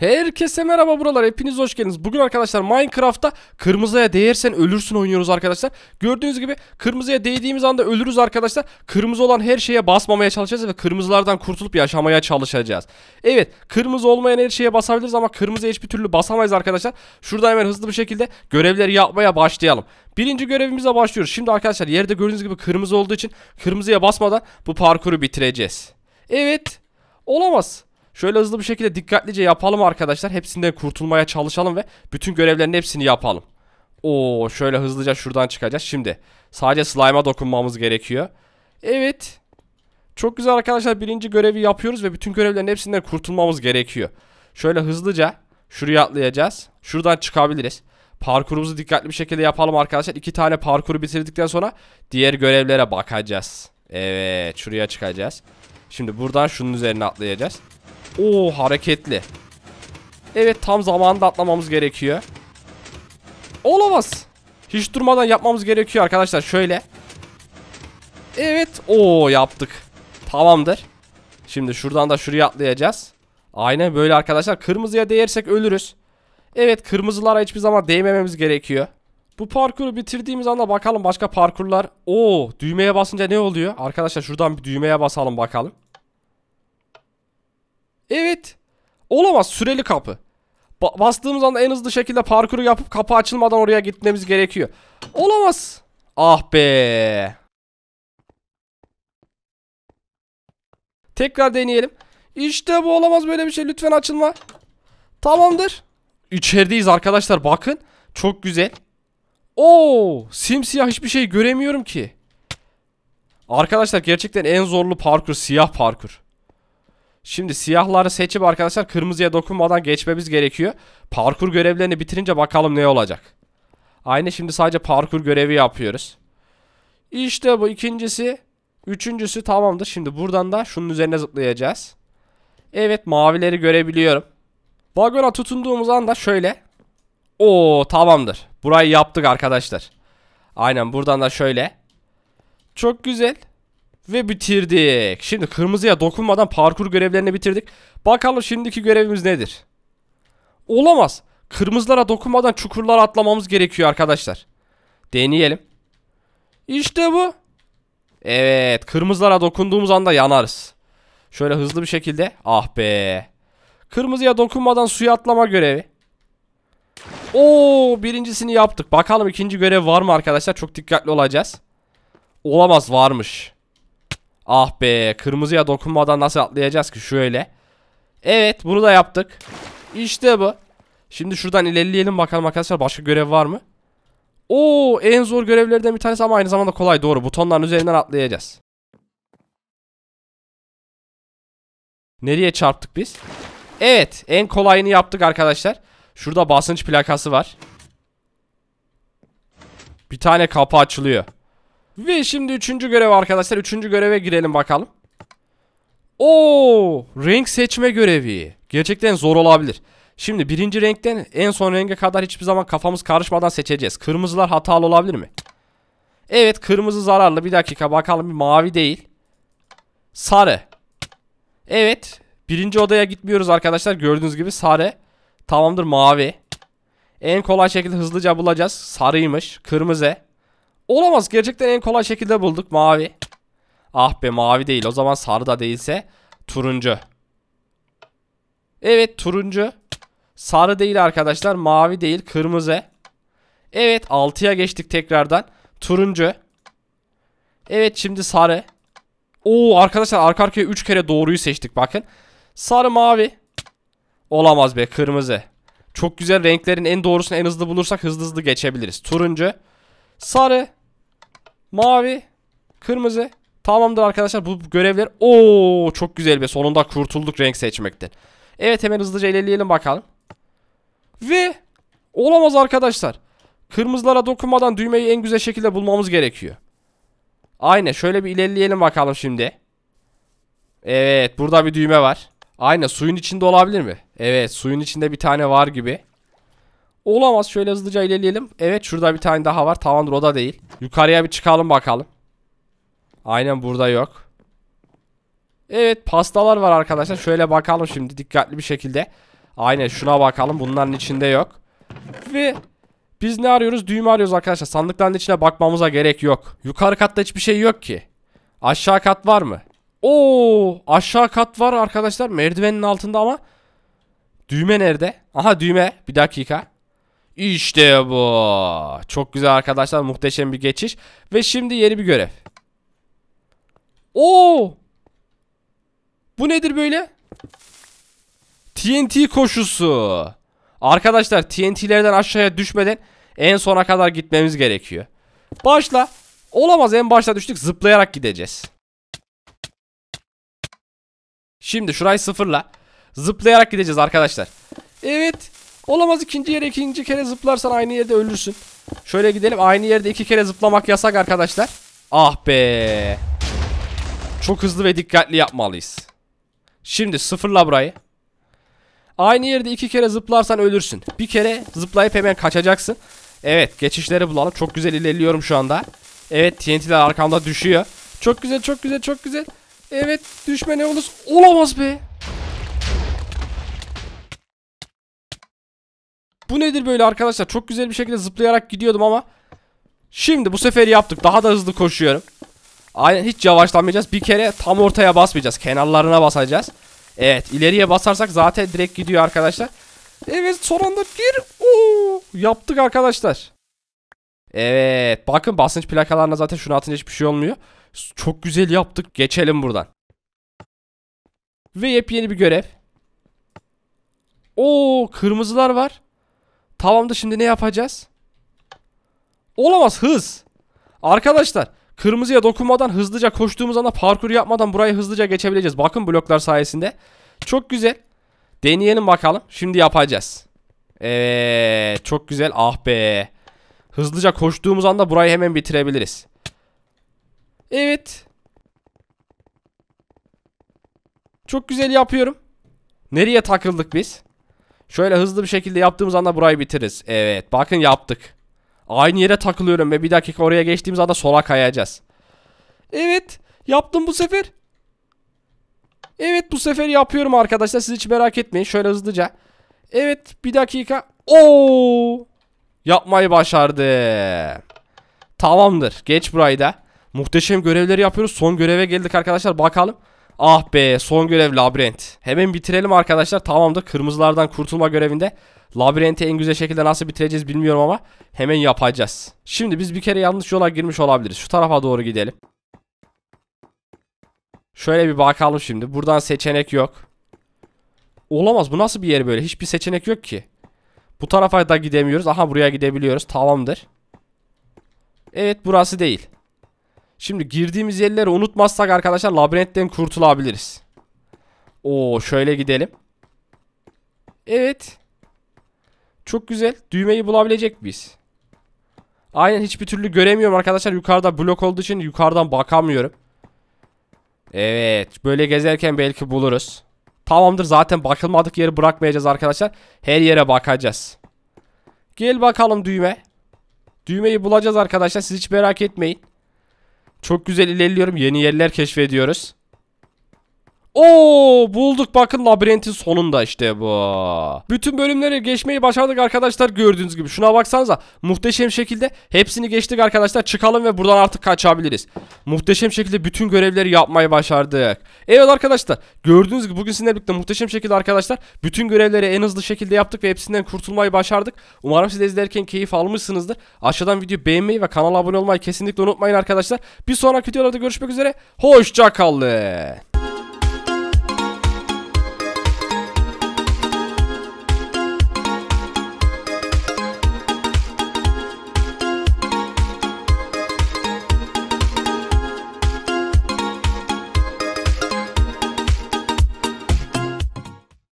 Herkese merhaba buralar hepiniz hoş geldiniz. Bugün arkadaşlar Minecraft'ta kırmızıya değersen ölürsün oynuyoruz arkadaşlar. Gördüğünüz gibi kırmızıya değdiğimiz anda ölürüz arkadaşlar. Kırmızı olan her şeye basmamaya çalışacağız ve kırmızılardan kurtulup yaşamaya çalışacağız. Evet kırmızı olmayan her şeye basabiliriz ama kırmızıya hiçbir türlü basamayız arkadaşlar. Şurada hemen hızlı bir şekilde görevleri yapmaya başlayalım. Birinci görevimize başlıyoruz. Şimdi arkadaşlar yerde gördüğünüz gibi kırmızı olduğu için kırmızıya basmadan bu parkuru bitireceğiz. Evet olamaz. Şöyle hızlı bir şekilde dikkatlice yapalım arkadaşlar. Hepsinden kurtulmaya çalışalım ve bütün görevlerin hepsini yapalım. Oo şöyle hızlıca şuradan çıkacağız. Şimdi sadece slime'a dokunmamız gerekiyor. Evet. Çok güzel arkadaşlar birinci görevi yapıyoruz ve bütün görevlerin hepsinden kurtulmamız gerekiyor. Şöyle hızlıca şuraya atlayacağız. Şuradan çıkabiliriz. Parkurumuzu dikkatli bir şekilde yapalım arkadaşlar. İki tane parkuru bitirdikten sonra diğer görevlere bakacağız. Evet şuraya çıkacağız. Şimdi buradan şunun üzerine atlayacağız. Oo hareketli. Evet tam zamanında atlamamız gerekiyor. Olamaz. Hiç durmadan yapmamız gerekiyor arkadaşlar şöyle. Evet o yaptık. Tamamdır. Şimdi şuradan da şuraya atlayacağız. Aynen böyle arkadaşlar. Kırmızıya değersek ölürüz. Evet kırmızılara hiçbir zaman değmememiz gerekiyor. Bu parkuru bitirdiğimiz anda bakalım başka parkurlar. Oo düğmeye basınca ne oluyor? Arkadaşlar şuradan bir düğmeye basalım bakalım. Evet. Olamaz süreli kapı. Ba bastığımız anda en hızlı şekilde parkuru yapıp kapı açılmadan oraya gitmemiz gerekiyor. Olamaz. Ah be. Tekrar deneyelim. İşte bu olamaz böyle bir şey. Lütfen açılma. Tamamdır. İçerideyiz arkadaşlar bakın. Çok güzel. Oo, simsiyah hiçbir şey göremiyorum ki. Arkadaşlar gerçekten en zorlu parkur siyah parkur. Şimdi siyahları seçip arkadaşlar kırmızıya dokunmadan geçmemiz gerekiyor. Parkur görevlerini bitirince bakalım ne olacak. Aynı şimdi sadece parkur görevi yapıyoruz. İşte bu ikincisi. Üçüncüsü tamamdır. Şimdi buradan da şunun üzerine zıplayacağız. Evet mavileri görebiliyorum. Vagona tutunduğumuz anda şöyle. Oo tamamdır. Burayı yaptık arkadaşlar. Aynen buradan da şöyle. Çok güzel. Ve bitirdik. Şimdi kırmızıya dokunmadan parkur görevlerini bitirdik. Bakalım şimdiki görevimiz nedir? Olamaz. Kırmızılara dokunmadan çukurlara atlamamız gerekiyor arkadaşlar. Deneyelim. İşte bu. Evet kırmızılara dokunduğumuz anda yanarız. Şöyle hızlı bir şekilde. Ah be. Kırmızıya dokunmadan suya atlama görevi. Oo birincisini yaptık. Bakalım ikinci görev var mı arkadaşlar? Çok dikkatli olacağız. Olamaz varmış. Ah be kırmızıya dokunmadan nasıl atlayacağız ki şöyle. Evet bunu da yaptık. İşte bu. Şimdi şuradan ilerleyelim bakalım arkadaşlar başka görev var mı? Oo en zor görevlerden bir tanesi ama aynı zamanda kolay doğru. Butonların üzerinden atlayacağız. Nereye çarptık biz? Evet en kolayını yaptık arkadaşlar. Şurada basınç plakası var. Bir tane kapı açılıyor. Ve şimdi üçüncü görev arkadaşlar. Üçüncü göreve girelim bakalım. Oo, renk seçme görevi. Gerçekten zor olabilir. Şimdi birinci renkten en son renge kadar hiçbir zaman kafamız karışmadan seçeceğiz. Kırmızılar hatalı olabilir mi? Evet kırmızı zararlı. Bir dakika bakalım bir mavi değil. Sarı. Evet. Birinci odaya gitmiyoruz arkadaşlar. Gördüğünüz gibi sarı. Tamamdır mavi. En kolay şekilde hızlıca bulacağız. Sarıymış. Kırmızı. Olamaz. Gerçekten en kolay şekilde bulduk. Mavi. Ah be mavi değil. O zaman sarı da değilse turuncu. Evet turuncu. Sarı değil arkadaşlar. Mavi değil. Kırmızı. Evet 6'ya geçtik tekrardan. Turuncu. Evet şimdi sarı. Oo arkadaşlar arka arkaya 3 kere doğruyu seçtik bakın. Sarı mavi. Olamaz be kırmızı. Çok güzel renklerin en doğrusunu en hızlı bulursak hızlı hızlı geçebiliriz. Turuncu. Sarı. Mavi. Kırmızı. Tamamdır arkadaşlar bu görevler. Oo çok güzel be. sonunda kurtulduk renk seçmekten. Evet hemen hızlıca ilerleyelim bakalım. Ve olamaz arkadaşlar. Kırmızılara dokunmadan düğmeyi en güzel şekilde bulmamız gerekiyor. Aynen şöyle bir ilerleyelim bakalım şimdi. Evet burada bir düğme var. Aynen suyun içinde olabilir mi? Evet suyun içinde bir tane var gibi. Olamaz şöyle hızlıca ilerleyelim. Evet şurada bir tane daha var. Tamamdır o da değil. Yukarıya bir çıkalım bakalım. Aynen burada yok. Evet pastalar var arkadaşlar. Şöyle bakalım şimdi dikkatli bir şekilde. Aynen şuna bakalım. Bunların içinde yok. Ve biz ne arıyoruz? Düğme arıyoruz arkadaşlar. Sandıkların içine bakmamıza gerek yok. Yukarı katta hiçbir şey yok ki. Aşağı kat var mı? Oo, aşağı kat var arkadaşlar. Merdivenin altında ama düğme nerede? Aha düğme. Bir dakika. İşte bu. Çok güzel arkadaşlar. Muhteşem bir geçiş. Ve şimdi yeni bir görev. Oo! Bu nedir böyle? TNT koşusu. Arkadaşlar TNT'lerden aşağıya düşmeden en sona kadar gitmemiz gerekiyor. Başla. Olamaz en başta düştük zıplayarak gideceğiz. Şimdi şurayı sıfırla. Zıplayarak gideceğiz arkadaşlar. Evet. Olamaz ikinci yere ikinci kere zıplarsan aynı yerde ölürsün. Şöyle gidelim. Aynı yerde iki kere zıplamak yasak arkadaşlar. Ah be. Çok hızlı ve dikkatli yapmalıyız. Şimdi sıfırla burayı. Aynı yerde iki kere zıplarsan ölürsün. Bir kere zıplayıp hemen kaçacaksın. Evet geçişleri bulalım. Çok güzel ilerliyorum şu anda. Evet TNT'ler arkamda düşüyor. Çok güzel çok güzel çok güzel. Evet düşme ne olursa Olamaz be. Bu nedir böyle arkadaşlar? Çok güzel bir şekilde zıplayarak gidiyordum ama. Şimdi bu sefer yaptık. Daha da hızlı koşuyorum. Aynen hiç yavaşlamayacağız. Bir kere tam ortaya basmayacağız. Kenarlarına basacağız. Evet ileriye basarsak zaten direkt gidiyor arkadaşlar. Evet sonunda anda gir. Oo, yaptık arkadaşlar. Evet bakın basınç plakalarına zaten şunu atınca hiçbir şey olmuyor. Çok güzel yaptık. Geçelim buradan. Ve yepyeni bir görev. Oo kırmızılar var. Tamam da şimdi ne yapacağız? Olamaz hız. Arkadaşlar kırmızıya dokunmadan hızlıca koştuğumuz anda parkur yapmadan burayı hızlıca geçebileceğiz. Bakın bloklar sayesinde. Çok güzel. Deneyelim bakalım. Şimdi yapacağız. Evet çok güzel. Ah be. Hızlıca koştuğumuz anda burayı hemen bitirebiliriz. Evet. Çok güzel yapıyorum. Nereye takıldık biz? Şöyle hızlı bir şekilde yaptığımız anda burayı bitiririz. Evet bakın yaptık. Aynı yere takılıyorum ve bir dakika oraya geçtiğimiz anda sola kayacağız. Evet yaptım bu sefer. Evet bu sefer yapıyorum arkadaşlar siz hiç merak etmeyin. Şöyle hızlıca. Evet bir dakika. Oo! Yapmayı başardı. Tamamdır. Geç burayı da. Muhteşem görevleri yapıyoruz. Son göreve geldik arkadaşlar. Bakalım. Ah be son görev labirent. Hemen bitirelim arkadaşlar. Tamamdır kırmızılardan kurtulma görevinde. Labirenti en güzel şekilde nasıl bitireceğiz bilmiyorum ama hemen yapacağız. Şimdi biz bir kere yanlış yola girmiş olabiliriz. Şu tarafa doğru gidelim. Şöyle bir bakalım şimdi. Buradan seçenek yok. Olamaz bu nasıl bir yer böyle? Hiçbir seçenek yok ki. Bu tarafa da gidemiyoruz. Aha buraya gidebiliyoruz. Tamamdır. Evet burası değil. Şimdi girdiğimiz yerleri unutmazsak arkadaşlar labirentten kurtulabiliriz. Oo şöyle gidelim. Evet. Çok güzel. Düğmeyi bulabilecek miyiz? Aynen hiçbir türlü göremiyorum arkadaşlar. Yukarıda blok olduğu için yukarıdan bakamıyorum. Evet. Böyle gezerken belki buluruz. Tamamdır zaten bakılmadık yeri bırakmayacağız arkadaşlar. Her yere bakacağız. Gel bakalım düğme. Düğmeyi bulacağız arkadaşlar. Siz hiç merak etmeyin. Çok güzel ilerliyorum. Yeni yerler keşfediyoruz. Oo bulduk bakın labirentin sonunda işte bu. Bütün bölümleri geçmeyi başardık arkadaşlar gördüğünüz gibi. Şuna baksanıza muhteşem şekilde hepsini geçtik arkadaşlar. Çıkalım ve buradan artık kaçabiliriz. Muhteşem şekilde bütün görevleri yapmayı başardık. Evet arkadaşlar gördüğünüz gibi bugün sizinle birlikte muhteşem şekilde arkadaşlar bütün görevleri en hızlı şekilde yaptık ve hepsinden kurtulmayı başardık. Umarım siz izlerken keyif almışsınızdır. Aşağıdan video beğenmeyi ve kanala abone olmayı kesinlikle unutmayın arkadaşlar. Bir sonraki videolarda görüşmek üzere. Hoşçakalın.